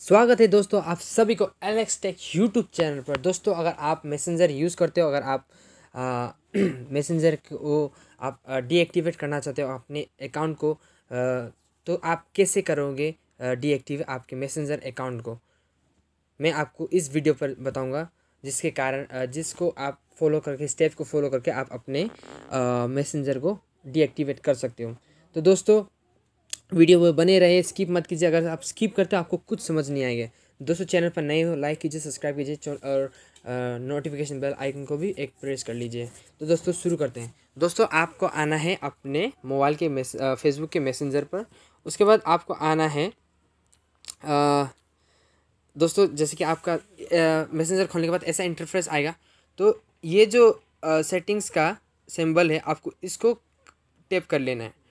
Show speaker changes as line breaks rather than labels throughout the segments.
स्वागत है दोस्तों आप सभी को एलेक्स टेक यूट्यूब चैनल पर दोस्तों अगर आप मैसेंजर यूज़ करते हो अगर आप मैसेंजर को आप डीएक्टिवेट करना चाहते हो अपने अकाउंट को आ, तो आप कैसे करोगे डीएक्टिव आपके मैसेंजर अकाउंट को मैं आपको इस वीडियो पर बताऊंगा जिसके कारण जिसको आप फॉलो करके स्टेप को फॉलो करके आप अपने मैसेंजर को डीएक्टिवेट कर सकते हो तो दोस्तों वीडियो में बने रहे स्किप मत कीजिए अगर आप स्किप करते हो आपको कुछ समझ नहीं आएगा दोस्तों चैनल पर नए हो लाइक कीजिए सब्सक्राइब कीजिए और नोटिफिकेशन बेल आइकन को भी एक प्रेस कर लीजिए तो दोस्तों शुरू करते हैं दोस्तों आपको आना है अपने मोबाइल के फेसबुक के मैसेंजर पर उसके बाद आपको आना है आ, दोस्तों जैसे कि आपका मैसेंजर खोलने के बाद ऐसा इंटरफेस आएगा तो ये जो सेटिंग्स का सिंबल है आपको इसको टैप कर लेना है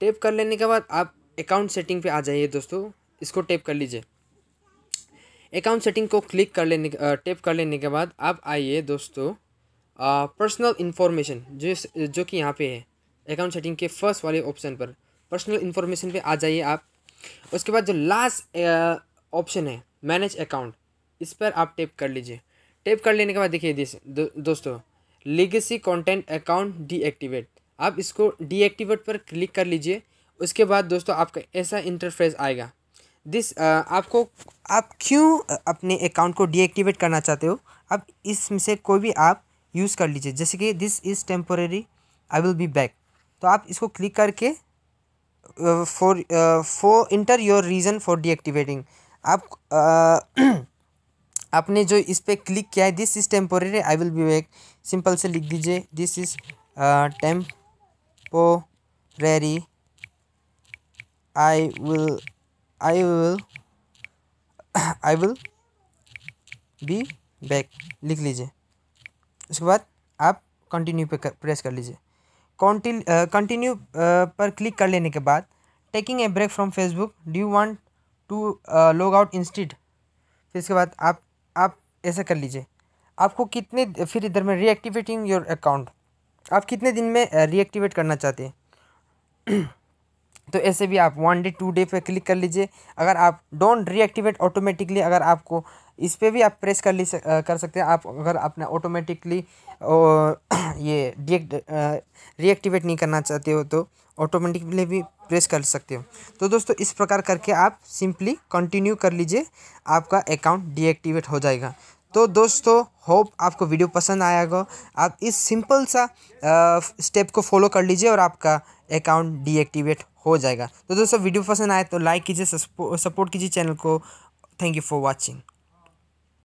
टैप कर लेने के बाद आप अकाउंट सेटिंग पे आ जाइए दोस्तों इसको टैप कर लीजिए अकाउंट सेटिंग को क्लिक कर लेने टैप कर लेने के बाद आप आइए दोस्तों पर्सनल इन्फॉर्मेशन जो जो कि यहाँ पे है अकाउंट सेटिंग के फर्स्ट वाले ऑप्शन पर पर्सनल इन्फॉर्मेशन पे आ जाइए आप उसके बाद जो लास्ट ऑप्शन है मैनेज अकाउंट इस पर आप टैप कर लीजिए टैप कर लेने के बाद देखिए दोस्तों लीगेसी कंटेंट अकाउंट डीएक्टिवेट आप इसको डीएक्टिवेट पर क्लिक कर लीजिए उसके बाद दोस्तों आपका ऐसा इंटरफेस आएगा दिस आपको आप क्यों अपने अकाउंट को डीएक्टिवेट करना चाहते हो अब इसमें से कोई भी आप यूज़ कर लीजिए जैसे कि this is temporary I will be back तो आप इसको क्लिक करके for for enter your reason for deactivating आप uh, आपने जो इस पर क्लिक किया है this is temporary I will be back simple से लिख दीजिए this is temporary po ready I will I will I will be back लिख लीजिए उसके बाद आप कंटिन्यू पर प्रेस कर लीजिए कंटिन्यू uh, uh, पर क्लिक कर लेने के बाद taking a break from Facebook do you want to log out instead फिर इसके बाद आप आप ऐसा कर लीजिए आपको कितने फिर इधर में रीएक्टिवेटिंग योर अकाउंट आप कितने दिन में रीएक्टिवेट करना चाहते हैं तो ऐसे भी आप वन डे टू डे पे क्लिक कर लीजिए अगर आप डोंट रीएक्टिवेट ऑटोमेटिकली अगर आपको इस पर भी आप प्रेस कर ली कर सकते हैं आप अगर अपने ऑटोमेटिकली ये रिएक्टिवेट नहीं करना चाहते हो तो ऑटोमेटिकली भी प्रेस कर सकते हो तो दोस्तों इस प्रकार करके आप सिंपली कंटिन्यू कर लीजिए आपका अकाउंट डीएक्टिवेट हो जाएगा तो दोस्तों होप आपको वीडियो पसंद आया होगा आप इस सिंपल सा स्टेप को फॉलो कर लीजिए और आपका अकाउंट डीएक्टिवेट हो जाएगा तो दोस्तों वीडियो पसंद आए तो लाइक कीजिए सपोर्ट कीजिए चैनल को थैंक यू फॉर वॉचिंग